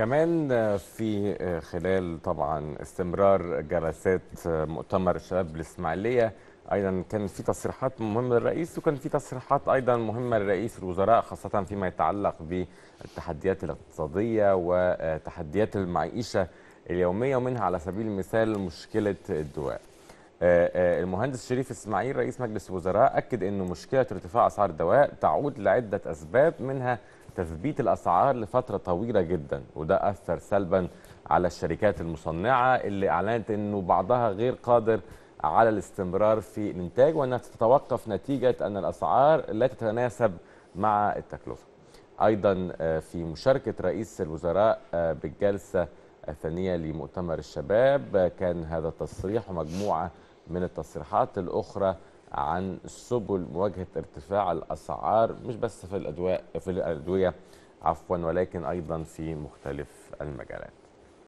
كمان في خلال طبعا استمرار جلسات مؤتمر الشباب الاسماعيليه ايضا كان في تصريحات مهمه للرئيس وكان في تصريحات ايضا مهمه لرئيس الوزراء خاصه فيما يتعلق بالتحديات الاقتصاديه وتحديات المعيشه اليوميه ومنها على سبيل المثال مشكله الدواء. آه، آه، المهندس شريف اسماعيل رئيس مجلس الوزراء اكد انه مشكله ارتفاع اسعار الدواء تعود لعده اسباب منها تثبيت الأسعار لفترة طويلة جدا وده أثر سلبا على الشركات المصنعة اللي أعلنت أنه بعضها غير قادر على الاستمرار في الإنتاج وأنها تتوقف نتيجة أن الأسعار لا تتناسب مع التكلفة أيضا آه، في مشاركة رئيس الوزراء آه، بالجلسة الثانية لمؤتمر الشباب آه، كان هذا التصريح ومجموعة من التصريحات الأخرى عن سبل مواجهه ارتفاع الاسعار مش بس في الادواء في الادويه عفوا ولكن ايضا في مختلف المجالات